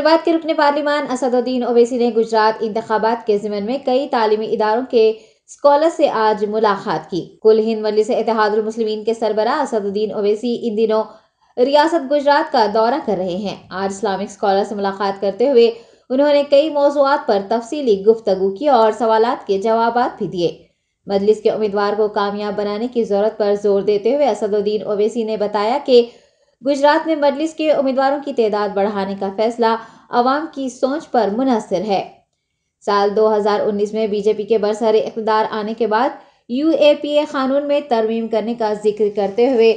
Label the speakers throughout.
Speaker 1: जज्बात के रुकने पार्लिमान असदुद्दीन ओवैसी ने गुजरात इंतबात के ज़िमन में कई तालीमी इदारों के स्कॉलर से आज मुलाकात की कुल हिंद मलिस मुस्लिमीन के सरबरा असदुद्दीन ओवैसी इन दिनों रियासत गुजरात का दौरा कर रहे हैं आज इस्लामिक स्कॉलर से मुलाकात करते हुए उन्होंने कई मौजूद पर तफसली गुफ्तु की और सवाल के जवाब भी दिए मजलिस के उम्मीदवार को कामयाब बनाने की जरूरत पर जोर देते हुए असदुद्दीन ओवैसी ने बताया कि गुजरात में मजलिस के उम्मीदवारों की तादाद बढ़ाने का फैसला अवाम की सोच पर मुनसर है साल 2019 में बीजेपी के बरसर इकदार आने के बाद यू कानून में तरमीम करने का जिक्र करते हुए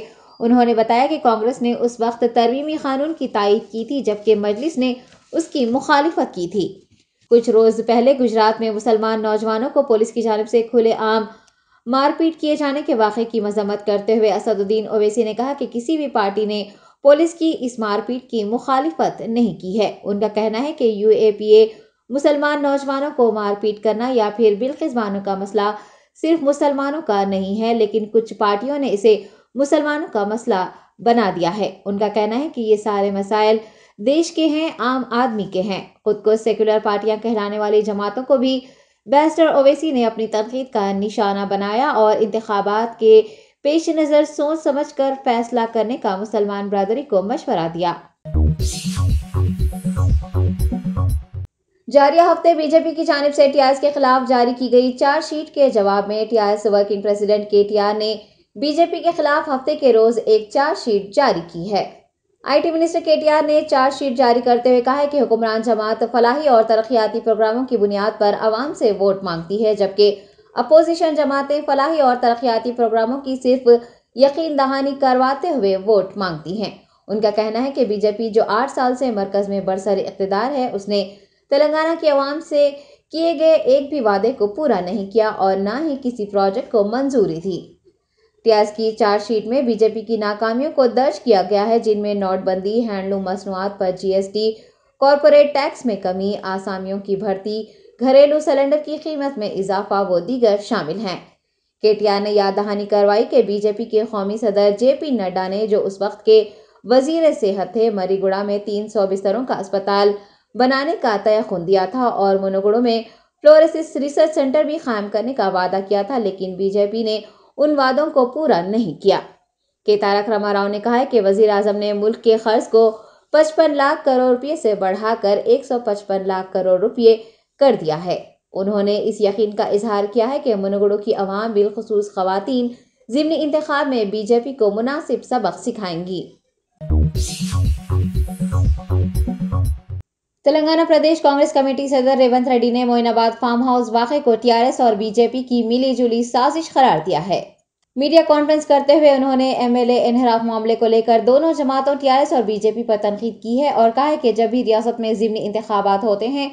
Speaker 1: उन्होंने बताया कि कांग्रेस ने उस वक्त तरमीमी कानून की तायद की थी जबकि मजलिस ने उसकी मुखालफत की थी कुछ रोज़ पहले गुजरात में मुसलमान नौजवानों को पुलिस की जानब से खुलेआम मारपीट किए जाने के वाक़े की मजम्मत करते हुए असदुद्दीन ओवैसी ने कहा कि किसी भी पार्टी ने पुलिस की इस मारपीट की मुखालफत नहीं की है उनका कहना है कि यू ए पी ए मुसलमान नौजवानों को मारपीट करना या फिर बिलखिजमानों का मसला सिर्फ मुसलमानों का नहीं है लेकिन कुछ पार्टियों ने इसे मुसलमानों का मसला बना दिया है उनका कहना है कि ये सारे मसाइल देश के हैं आम आदमी के हैं खुद को सेकुलर पार्टियां कहलाने वाली जमातों को भी बैस्टर ओवैसी ने अपनी तनकीद का निशाना बनाया और इंतबात के पेश नज़र सोच समझ कर फैसला करने का मुसलमान बरदरी को मशवरा दिया जारिया हफ्ते बीजेपी की जानब से टीआरएस के खिलाफ जारी की गई चार्जशीट के जवाब में TRS working president K T R ने बीजेपी के खिलाफ हफ्ते के रोज एक चार्जशीट जारी की है आईटी मिनिस्टर केटीआर ने चार्जशीट जारी करते हुए कहा है कि हुक्मरान जमात फलाही और तरक्याती प्रोग्रामों की बुनियाद पर आवाम से वोट मांगती है जबकि अपोजिशन जमातें फलाही और तरक्याती प्रोग्रामों की सिर्फ यकीन दहानी करवाते हुए वोट मांगती हैं उनका कहना है कि बीजेपी जो आठ साल से मरकज में बरसर इकतदार है उसने तेलंगाना की आवाम से किए गए एक भी वादे को पूरा नहीं किया और ना ही किसी प्रोजेक्ट को मंजूरी थी ट्यास की चार्जशीट में बीजेपी की नाकामियों को दर्ज किया गया है जिनमें नोटबंदी हैंडलूम मसनूआत पर जीएसटी कॉरपोरेट टैक्स में कमी आसामियों की भर्ती घरेलू सिलेंडर की कीमत में इजाफा व दीगर शामिल हैं आर ने याद दहानी करवाई कि बीजेपी के कौमी सदर जे पी नड्डा ने जो उस वक्त के वजीर सेहत थे मरीगुड़ा में तीन सौ बिस्तरों का अस्पताल बनाने का तय खुन दिया था और मोनोगुड़ो में फ्लोरेसिस रिसर्च सेंटर भी कायम करने का वादा किया था लेकिन बीजेपी ने उन वादों को पूरा नहीं किया के तारक राव ने कहा है कि वजीर आजम ने मुल्क के खर्च को 55 लाख करोड़ रुपये से बढ़ाकर 155 लाख करोड़ रुपये कर दिया है उन्होंने इस यकीन का इजहार किया है कि मनगढ़ों की आवाम बिलखसूस खुवान ज़िमनी इंतखब में बीजेपी को मुनासिब सबक सिखाएंगी तेलंगाना प्रदेश कांग्रेस कमेटी सदर रेवंत रेड्डी ने मोइनाबाद फार्म हाउस वाक़े को टीआरएस और बीजेपी की मिलीजुली साजिश करार दिया है मीडिया कॉन्फ्रेंस करते हुए उन्होंने एमएलए इनहराफ मामले को लेकर दोनों जमातों टीआरएस और बीजेपी पर तनकीद की है और कहा है कि जब भी रियासत में ज़िमनी इंतबात होते हैं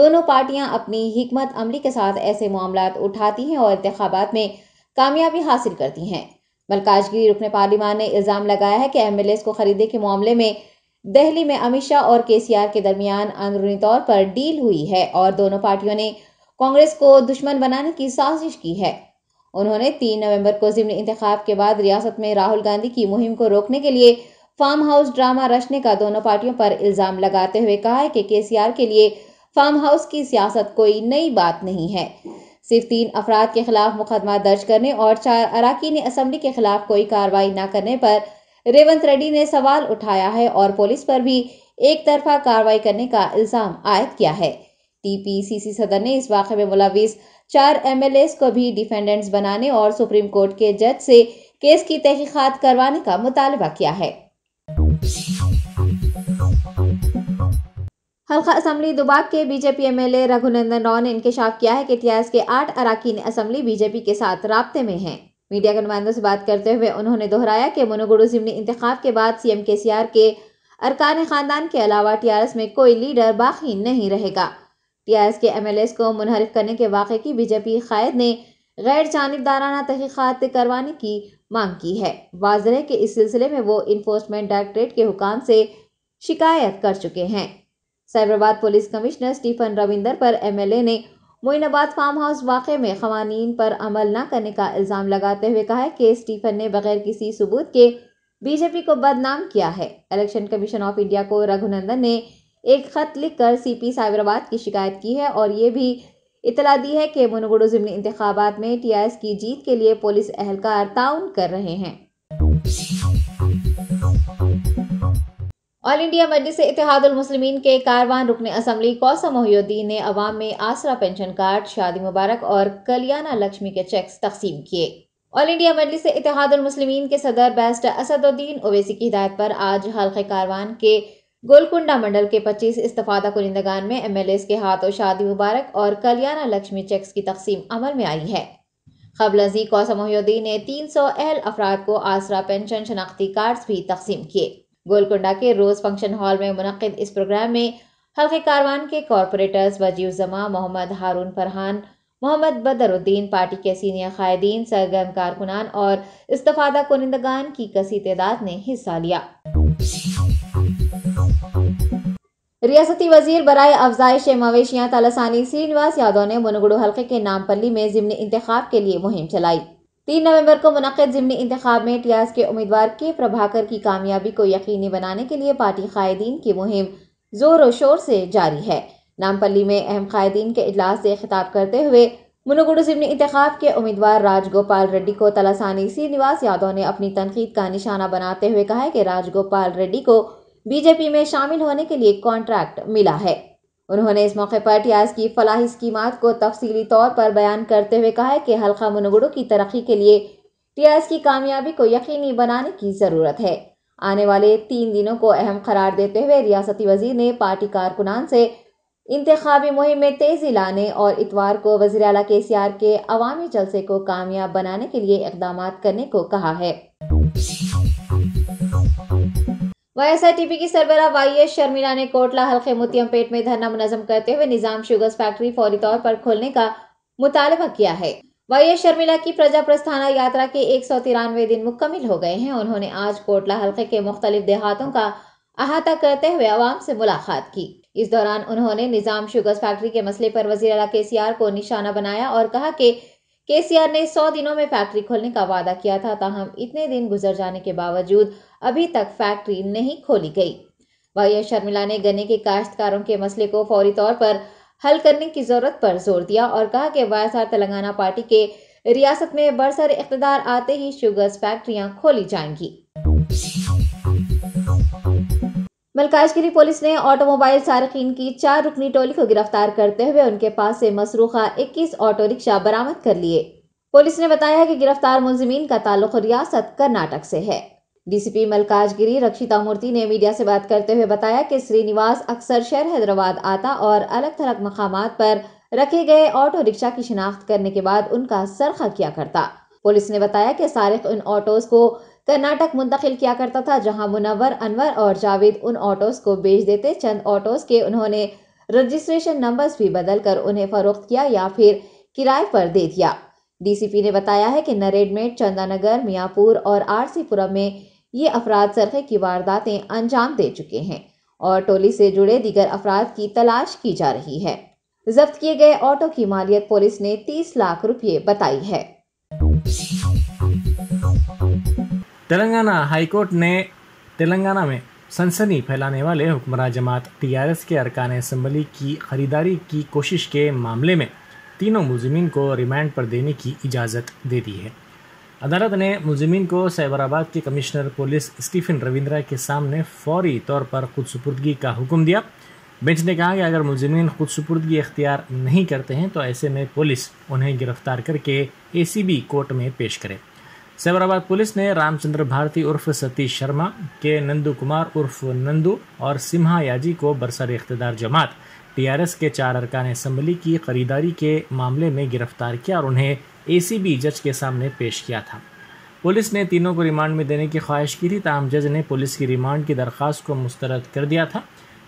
Speaker 1: दोनों पार्टियां अपनी हमत अमली के साथ ऐसे मामला उठाती हैं और इंतबात में कामयाबी हासिल करती हैं मलकाजगिरी रुकन पार्लिमान ने इल्ज़ाम लगाया है कि एम को ख़रीदे के मामले में दिल्ली में अमित शाह और केसीआर के दरमियान अंदरूनी तौर पर डील हुई है और दोनों पार्टियों ने कांग्रेस को दुश्मन बनाने की साजिश की है उन्होंने तीन नवंबर को जिमनी इंतखाब के बाद रियासत में राहुल गांधी की मुहिम को रोकने के लिए फार्म हाउस ड्रामा रचने का दोनों पार्टियों पर इल्जाम लगाते हुए कहा है कि केसीआर के लिए फार्म हाउस की सियासत कोई नई बात नहीं है सिर्फ तीन अफराद के खिलाफ मुकदमा दर्ज करने और चार अराकीन असम्बली के खिलाफ कोई कार्रवाई न करने पर रेवंत रेड्डी ने सवाल उठाया है और पुलिस पर भी एक तरफा कार्रवाई करने का इल्जाम आयद किया है टीपीसीसी सदर ने इस वाक्य में मुलविस चार एमएलएस को भी डिफेंडेंट्स बनाने और सुप्रीम कोर्ट के जज से केस की तहकीकत करवाने का मुतालबा किया है हल्का असम्बली दुबाक के बीजेपी एमएलए रघुनंदन राव ने इंकशाफ किया है कि टीआरएस के आठ अरकान असम्बली बीजेपी के साथ रबते में हैं मीडिया के नुमाइंदों से बात करते हुए उन्होंने दोहराया कि मोनोगुड़ू जिमनी इंतखा के बाद सीएम एम के अरकान ख़ानदान के अलावा टीआरएस में कोई लीडर बाकी नहीं रहेगा टीआरएस के एस को मुनहरफ करने के वाक़े की बीजेपी कायद ने गैर जानबदाराना तहकीक़ात करवाने की मांग की है वाजर है कि इस सिलसिले में वो इन्फोर्समेंट डायरेक्ट्रेट के हुकाम से शिकायत कर चुके हैं Cyberabad police commissioner Stephen Ravinder पर एमएलए ने मोइनाबाद फार्म हाउस वाक़े में खवानी पर अमल न करने का इल्ज़ाम लगाते हुए कहा है कि स्टीफन ने बगैर किसी सबूत के बीजेपी को बदनाम किया है इलेक्शन कमीशन ऑफ इंडिया को रघुनंदन ने एक खत लिखकर सीपी साइबराबाद की शिकायत की है और ये भी इतला दी है कि मुनगुड़ो ज़मनी इंतबात में टीआरएस की जीत के लिए पुलिस एहलकार ताउन कर रहे हैं ऑल इंडिया मजलिस इतिहादुलमसलिमिन के कारवान रुकन असम्बली कौसम मोहुद्दीन ने अवाम में आसरा पेंशन कार्ड शादी मुबारक और कलियाना लक्ष्मी के चेक्स तकसीम किए ऑल इंडिया मजलिस इतिहादुलमसलिमिन के सदर बेस्ट असदुद्दीन ओवैसी की हिदायत पर आज हल्के कारवान के गोलकुंडा मंडल के 25 इस्तफादा कुनिंदगान में एस के हाथों शादी मुबारक और कलियाना लक्ष्मी चेक्स की तकसीम अमल में आई है खबल अजी कौसम मोहुद्दीन ने सौ अहल अफराद को आसरा पेंशन शनाख्ती कार्ड्स भी तकसीम किए गोलकुंडा के रोज़ फंक्शन हॉल में मुनद इस प्रोग्राम में हल्के कारवान के कॉरपोरेटर्स वजीव जमा मोहम्मद हारून फरहान मोहम्मद बदरुद्दीन पार्टी के सीनियर कायदीन सरगर्म कारकुनान और इस्तफादा कुनिंदगान की कसी तदाद ने हिस्सा लिया रियासती वजीर बरए अफजाइश मवेशियाँ तलासानी श्रीनिवास यादव ने मुनगुड़ू हल्के के नामपल्ली में ज़िमनी इंतखब के लिए मुहिम चलाई तीन नवंबर को मुनद ज़मनी इंतखब में टियाज के उम्मीदवार के प्रभाकर की कामयाबी को यकीनी बनाने के लिए पार्टी कायदीन की मुहिम जोर व शोर से जारी है नामपल्ली में अहम कायदीन के अजलास से खिताब करते हुए मुनगुड़ ज़मनी इंतखब के उम्मीदवार राजगोपाल रेड्डी को तलासानी श्रीनिवास यादव ने अपनी तनकीद का निशाना बनाते हुए कहा है कि राजगोपाल रेड्डी को बीजेपी में शामिल होने के लिए कॉन्ट्रैक्ट मिला है उन्होंने इस मौके पर टियाज की फलाही स्कीम को तफसीली तौर पर बयान करते हुए कहा कि हल्का मुनगुड़ों की तरक्की के लिए टियाज की कामयाबी को यकीनी बनाने की ज़रूरत है आने वाले तीन दिनों को अहम करार देते हुए रियासती वजीर ने पार्टी कारकुनान से इंतबी मुहिम में तेज़ी लाने और इतवार को वजर अला के सी आर के अवामी जलसे को कामयाब बनाने के लिए इकदाम करने को कहा है वाईएसआरटीपी की सरबरा वाई एस शर्मिला ने कोटला हल्के पेट में धरना मुनजम करते हुए निजाम शुगर्स फैक्ट्री फौरी तौर पर खोलने का मुतालबा किया है वाई एस शर्मिला की प्रजा प्रस्थाना यात्रा के एक सौ तिरानवे दिन मुकम्मल हो गए हैं उन्होंने आज कोटला हल्के के मुख्तलिफ देहातों का अहाता करते हुए आवाम से मुलाकात की इस दौरान उन्होंने निजाम शुगर्स फैक्ट्री के मसले पर वजी अला के सी आर को निशाना बनाया और कहा कि केसीआर ने 100 दिनों में फैक्ट्री खोलने का वादा किया था ताहम इतने दिन गुजर जाने के बावजूद अभी तक फैक्ट्री नहीं खोली गई वाई शर्मिला ने गन्ने के काश्तकारों के मसले को फौरी तौर पर हल करने की जरूरत पर जोर दिया और कहा कि वाई तेलंगाना पार्टी के रियासत में बरसर इकतदार आते ही शुगर्स फैक्ट्रियां खोली जाएंगी मलकाजगिरी पुलिस ने ऑटोमोबाइल सारकिन की चार रुकनी टोली को गिरफ्तार करते हुए उनके पास से मसरूखा 21 ऑटो रिक्शा बरामद कर लिए पुलिस ने बताया कि गिरफ्तार मुलजमीन का ताल्लुक रियासत कर्नाटक से है डीसीपी मलकाजगिरी रक्षिता मूर्ति ने मीडिया से बात करते हुए बताया कि श्रीनिवास अक्सर शहर हैदराबाद आता और अलग थलग मकाम पर रखे गए ऑटो रिक्शा की शिनाख्त करने के बाद उनका सरखा किया करता पुलिस ने बताया कि सारिक उन ऑटोज को कर्नाटक मुंतकिल किया करता था जहां मुनवर अनवर और जावेद उन ऑटोज को बेच देते चंद ऑटोज के उन्होंने रजिस्ट्रेशन नंबर्स भी बदल कर उन्हें फरोख्त किया या फिर किराए पर दे दिया डीसीपी ने बताया है कि नरेडमेट चंदानगर मियापुर और आरसीपुरम में ये अफराद सरखे की वारदातें अंजाम दे चुके हैं और टोली से जुड़े दीगर अफराद की तलाश की जा रही है जब्त किए गए ऑटो की मालियत पुलिस ने 30 लाख रुपये बताई है
Speaker 2: तेलंगाना हाईकोर्ट ने तेलंगाना में सनसनी फैलाने वाले हुक्मरान जमात टीआरएस के अरकान असम्बली की खरीदारी की कोशिश के मामले में तीनों मुजमिन को रिमांड पर देने की इजाज़त दे दी है अदालत ने मुजमिन को सैबराबाद के कमिश्नर पुलिस स्टीफन रविंद्रा के सामने फौरी तौर पर खुद सुपुर्दगी का हुक्म दिया बेंच ने कहा कि अगर मुजमिन खुद सुपुर्दगी अख्तियार नहीं करते हैं तो ऐसे में पुलिस उन्हें गिरफ्तार करके ए कोर्ट में पेश करे सैबराबाद पुलिस ने रामचंद्र भारती उर्फ सतीश शर्मा के नंदू कुमार उर्फ नंदू और सिम्हा याजी को बरसर इकतदार जमात टीआरएस के चार अरकान असम्बली की खरीदारी के मामले में गिरफ्तार किया और उन्हें एसीबी जज के सामने पेश किया था पुलिस ने तीनों को रिमांड में देने की ख्वाहिश की थी तमाम जज ने पुलिस की रिमांड की दरख्वास्त को मुस्तरद कर दिया था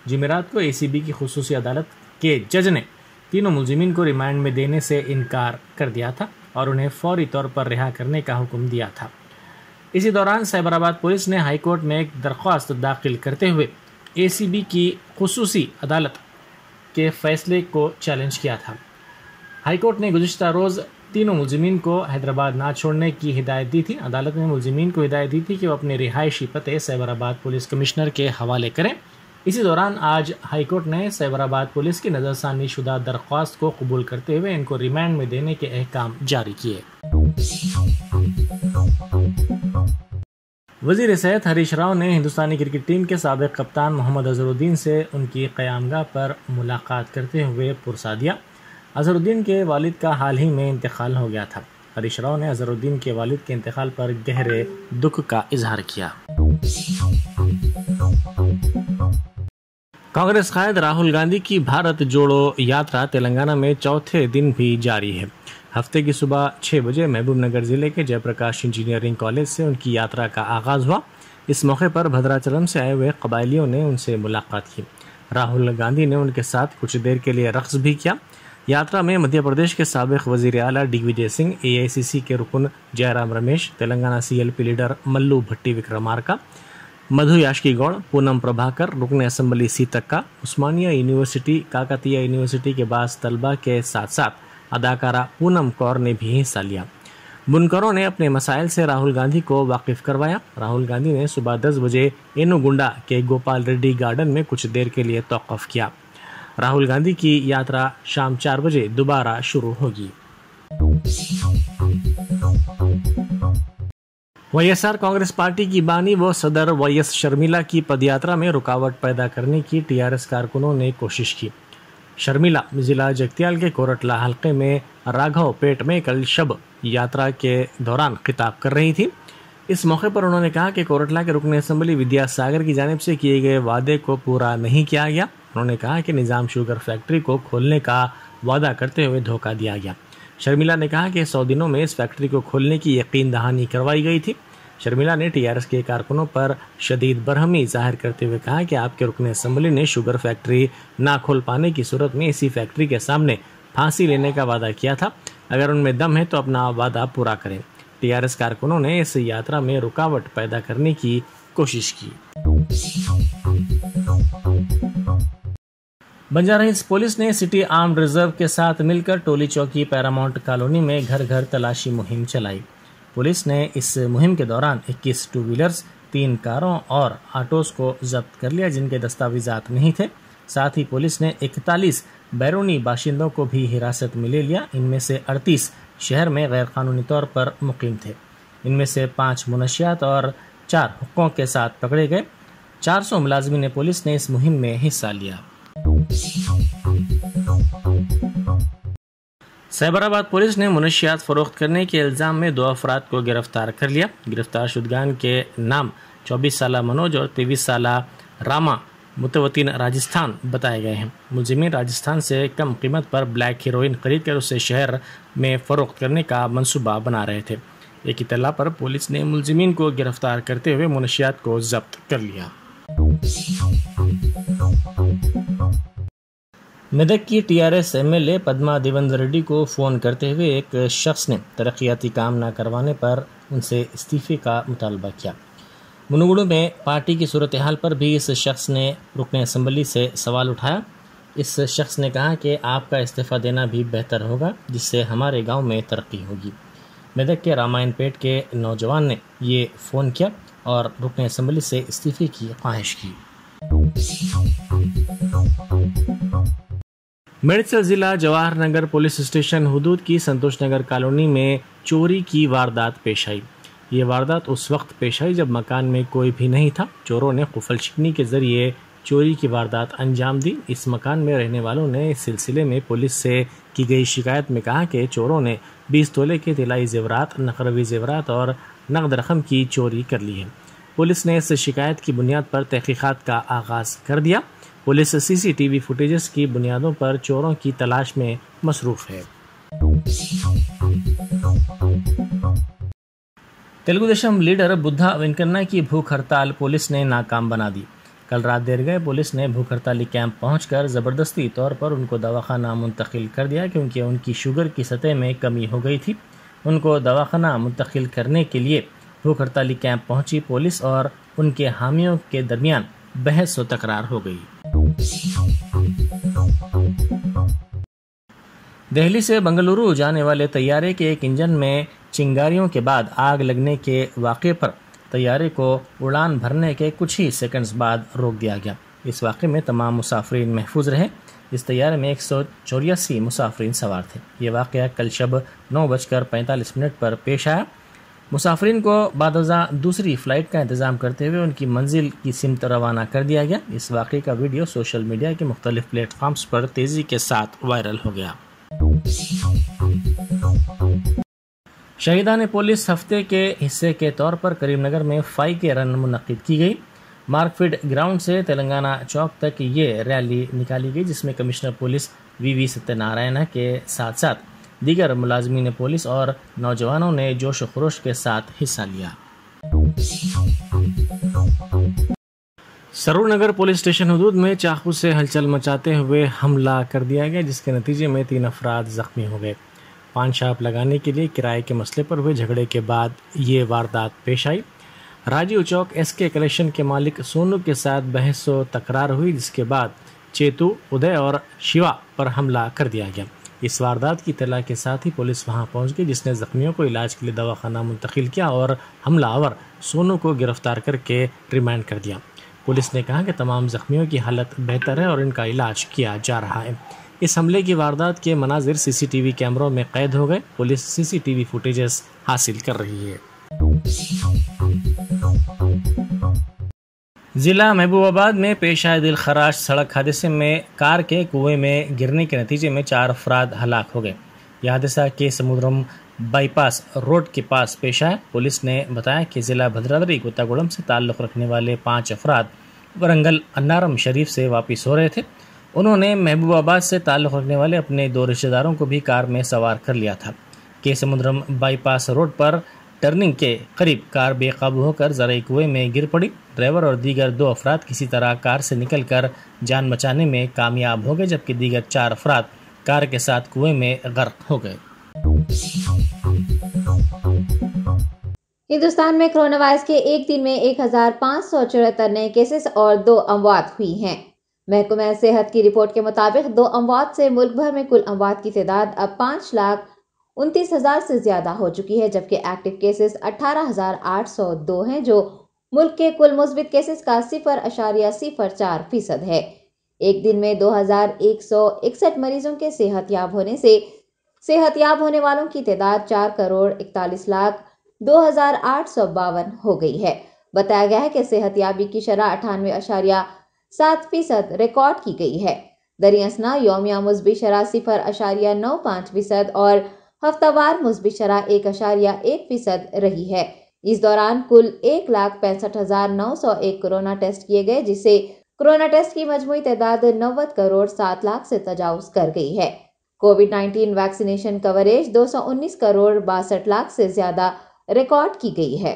Speaker 2: जमेरात को बी की खसूस अदालत के जज ने तीनों मुलजमिन को रिमांड में देने से इनकार कर दिया था और उन्हें फौरी तौर पर रिहा करने का हुक्म दिया था इसी दौरान साइबराबाद पुलिस ने हाईकोर्ट में एक दरख्वास्त दाखिल करते हुए बी की खसूसी अदालत के फैसले को चैलेंज किया था हाईकोर्ट ने गुजशत रोज़ तीनों मुलजमीन को हैदराबाद ना छोड़ने की हिदायत दी थी अदालत ने मुलजमीन को हिदायत दी थी कि वह अपने रिहायशी पते सैबराबाद पुलिस कमिश्नर के हवाले करें इसी दौरान आज हाईकोर्ट ने सैबराबाद पुलिस की नज़रसानी शुदा दरख्वास्त को कबूल करते हुए इनको रिमांड में देने के अहकाम जारी किए वजीर सेहत हरीश राव ने हिंदुस्तानी क्रिकेट टीम के सबक कप्तान मोहम्मद अजहरुद्दीन से उनकी क्यामगा पर मुलाकात करते हुए पुरसा दिया अजहरुद्दीन के वालिद का हाल ही में इंतकाल हो गया था हरीश राव ने अजहरुद्दीन के वालिद के इंतकाल पर गहरे दुख का इजहार किया कांग्रेस कायद राहुल गांधी की भारत जोड़ो यात्रा तेलंगाना में चौथे दिन भी जारी है हफ्ते की सुबह छः बजे महबूबनगर जिले के जयप्रकाश इंजीनियरिंग कॉलेज से उनकी यात्रा का आगाज़ हुआ इस मौके पर भद्राचलम से आए हुए कबायलियों ने उनसे मुलाकात की राहुल गांधी ने उनके साथ कुछ देर के लिए रक्स भी किया यात्रा में मध्य प्रदेश के सबक वजीर अला दिग्विजय सिंह ए के रुकन जयराम रमेश तेलंगाना सी लीडर मल्लू भट्टी विक्रमार्का मधु याशकी गौड़ पूनम प्रभाकर रुकन assembly Seethakka Osmania university Kakatiya university के बाद तलबा के साथ साथ अदाकारा पूनम कौर ने भी हिस्सा लिया बुनकरों ने अपने मसाइल से राहुल गांधी को वाकिफ करवाया राहुल गांधी ने सुबह दस बजे एनुगुंडा के गोपाल रेड्डी गार्डन में कुछ देर के लिए तोक़फ़ किया राहुल गांधी की यात्रा शाम चार बजे दोबारा शुरू होगी वाईएसआर कांग्रेस पार्टी की बानी व सदर वाईएस शर्मिला की पदयात्रा में रुकावट पैदा करने की टीआरएस कारकुनों ने कोशिश की शर्मिला जिला जगतियाल के कोरटला हल्के में राघव पेट में कल शब यात्रा के दौरान खिताब कर रही थी इस मौके पर उन्होंने कहा कि कोरटला के रुकन असम्बली विद्या सागर की जानब से किए गए वादे को पूरा नहीं किया गया उन्होंने कहा कि निज़ाम शुगर फैक्ट्री को खोलने का वादा करते हुए धोखा दिया गया शर्मिला ने कहा कि सौ दिनों में इस फैक्ट्री को खोलने की यकीन दहानी करवाई गई थी शर्मिला ने टीआरएस के कारकुनों पर शदीद बरहमी जाहिर करते हुए कहा कि आपके रुकने असम्बली ने शुगर फैक्ट्री ना खोल पाने की सूरत में इसी फैक्ट्री के सामने फांसी लेने का वादा किया था अगर उनमें दम है तो अपना वादा पूरा करें टीआरएस कारकुनों ने इस यात्रा में रुकावट पैदा करने की कोशिश की बंजारा हिल्स पुलिस ने सिटी आर्म रिजर्व के साथ मिलकर टोली चौकी पैरामाउंट कॉलोनी में घर घर तलाशी मुहिम चलाई पुलिस ने इस मुहिम के दौरान 21 टू व्हीलर्स तीन कारों और ऑटोस को जब्त कर लिया जिनके दस्तावेजात नहीं थे साथ ही पुलिस ने 41 बैरूनी बाशिंदों को भी हिरासत में ले लिया इनमें से 38 शहर में गैरकानूनी तौर पर मुकम थे इनमें से पाँच मुनशियात और चार हुक्कों के साथ पकड़े गए 400 मुलाजमी ने पुलिस ने इस मुहिम में हिस्सा लिया सैबराबाद पुलिस ने मनुष्यात फरोख्त करने के इल्ज़ाम में दो अफराद को गिरफ्तार कर लिया गिरफ्तार शुदगान के नाम 24 साल मनोज और 23 साल रामा मुतवतीन राजस्थान बताए गए हैं मुलजिमिन राजस्थान से कम कीमत पर ब्लैक हीरोइन खरीद कर उसे शहर में फ़रोख्त करने का मनसूबा बना रहे थे एक इतला पर पुलिस ने मुलजमिन को गिरफ्तार करते हुए मनुष्यात को जब्त कर लिया मेदक की टीआरएस एमएलए पद्मा देवेंद्र रेड्डी को फ़ोन करते हुए एक शख्स ने तरक्याती काम न करवाने पर उनसे इस्तीफे का मुतालबा किया मुनगुड़ में पार्टी की सूरत हाल पर भी इस शख्स ने रुकन असम्बली से सवाल उठाया इस शख्स ने कहा कि आपका इस्तीफ़ा देना भी बेहतर होगा जिससे हमारे गांव में तरक्की होगी मेदक के रामायण पेट के नौजवान ने ये फ़ोन किया और रुकन असम्बली से इस्तीफ़े की ख्वाहिश की मेड़चल जिला जवाहर नगर पुलिस स्टेशन हदूद की संतोष नगर कॉलोनी में चोरी की वारदात पेश आई ये वारदात उस वक्त पेश आई जब मकान में कोई भी नहीं था चोरों ने कुफल छिकनी के ज़रिए चोरी की वारदात अंजाम दी इस मकान में रहने वालों ने इस सिलसिले में पुलिस से की गई शिकायत में कहा कि चोरों ने 20 तोले के तिलाई जेवरात नकरवी जेवरात और नकद रकम की चोरी कर ली है पुलिस ने इस शिकायत की बुनियाद पर तहकीक़ात का आगाज़ कर दिया पुलिस सीसीटीवी फुटेजेस की बुनियादों पर चोरों की तलाश में मसरूफ है तेलुगुदेशम लीडर बुद्धा वेंकन्ना की भूख हड़ताल पुलिस ने नाकाम बना दी कल रात देर गए पुलिस ने भूख हड़ताली कैंप पहुंचकर ज़बरदस्ती तौर पर उनको दवाखाना मुंतकिल कर दिया क्योंकि उनकी शुगर की सतह में कमी हो गई थी उनको दवाखाना मुंतकिल करने के लिए भूख हड़ताली कैंप पहुंची पुलिस और उनके हामियों के दरमियान बहस व तकरार हो गई दिल्ली से बंगलुरु जाने वाले तैयारे के एक इंजन में चिंगारियों के बाद आग लगने के वाक़े पर तैयारे को उड़ान भरने के कुछ ही सेकंड्स बाद रोक दिया गया इस वाक़े में तमाम मुसाफरीन महफूज रहे इस तैयारे में एक सौ चौरासी मुसाफरीन सवार थे ये वाक़ कल शब नौ बजकर पैंतालीस मिनट पर पेश आया मुसाफरीन को बाद दूसरी फ़्लाइट का इंतज़ाम करते हुए उनकी मंजिल की सिमत रवाना कर दिया गया इस वाक़े का वीडियो सोशल मीडिया के मुख्तलिफ प्लेटफॉर्म्स पर तेज़ी के साथ वायरल हो गया शहीदान पुलिस हफ्ते के हिस्से के तौर पर करीमनगर में फाई के रन मुनद की गई मार्कफीड ग्राउंड से तेलंगाना चौक तक ये रैली निकाली गई जिसमें commissioner police V V Satyanarayana के साथ साथ दीगर मुलाजमीन पुलिस और नौजवानों ने जोश खरोश के साथ हिस्सा लिया सरूर नगर पुलिस स्टेशन हदूद में चाकू से हलचल मचाते हुए हमला कर दिया गया जिसके नतीजे में तीन अफराद ज़ख्मी हो गए पान शाप लगाने के लिए किराए के मसले पर हुए झगड़े के बाद ये वारदात पेश आई Rajiv Chowk S K collection के मालिक सोनू के साथ बहस व तकरार हुई जिसके बाद चेतू उदय और शिवा पर हमला कर दिया गया इस वारदात की इतला के साथ ही पुलिस वहां पहुंच गई जिसने जख्मियों को इलाज के लिए दवाखाना मुंतकिल किया और हमलावर सोनू को गिरफ्तार करके रिमांड कर दिया पुलिस ने कहा कि तमाम जख्मियों की हालत बेहतर है और इनका इलाज किया जा रहा है इस हमले की वारदात के मनाजिर सीसीटीवी कैमरों में कैद हो गए पुलिस सीसीटीवी फुटेजेस हासिल कर रही है ज़िला महबूबाबाद में पेश आए दिल खराश सड़क हादसे में कार के कुएं में गिरने के नतीजे में चार अफराद हलाक हो गए यह हादसा के समुद्रम बाईपास रोड के पास पेश आया पुलिस ने बताया कि ज़िला भद्रादरी गोतागुड़म से ताल्लुक़ रखने वाले पाँच अफराद वरंगल अन्नारम शरीफ से वापस हो रहे थे उन्होंने महबूबाबाद से ताल्लुक़ रखने वाले अपने दो रिश्तेदारों को भी कार में सवार कर लिया था के समुद्रम बाईपास रोड पर टर्निंग के करीब कार बेकाबू होकर जरा कुएं में गिर पड़ी ड्राइवर और दीगर दो अफराद किसी तरह कार से निकलकर जान बचाने में कामयाब हो गए जबकि दीगर चार अफराद कार के साथ कुएं में गर्क हो गए
Speaker 1: हिंदुस्तान में कोरोना वायरस के एक दिन में एक नए केसेस और दो अमवात हुई हैं महकुमा सेहत की रिपोर्ट के मुताबिक दो अमवात से मुल्क भर में कुल अमवात की तादाद अब पाँच लाख उनतीस हजार से ज्यादा हो चुकी है जबकि एक्टिव केसेस हजार आठ सौ दो हैं जो मुल्क के कुल मुस्बित केसेस का सिफर अशारिया सिफर चार फीसद है एक दिन में दो हजार एक सौ इकसठ मरीजों के सेहतयाब होने से सेहतयाब होने वालों की तादाद चार करोड़ इकतालीस लाख दो हजार आठ सौ बावन हो गई है बताया गया है कि सेहतयाबी की शरह अठानवे अशारिया सात फीसद रिकॉर्ड की गई है दरियासना योमिया मुस्बी शरासी सिफर अशारिया नौ पाँच फीसद और हफ्तावार मुस्बी शरह एक अशारिया एक फीसद रही है इस दौरान कुल एक लाख पैंसठ हजार नौ सौ एक कोरोना टेस्ट किए गए जिसे कोरोना टेस्ट की मजमू तादाद नब्बे करोड़ सात लाख से तजावज कर गई है कोविड 19 वैक्सीनेशन कवरेज 219 करोड़ बासठ लाख से ज्यादा रिकॉर्ड की गई है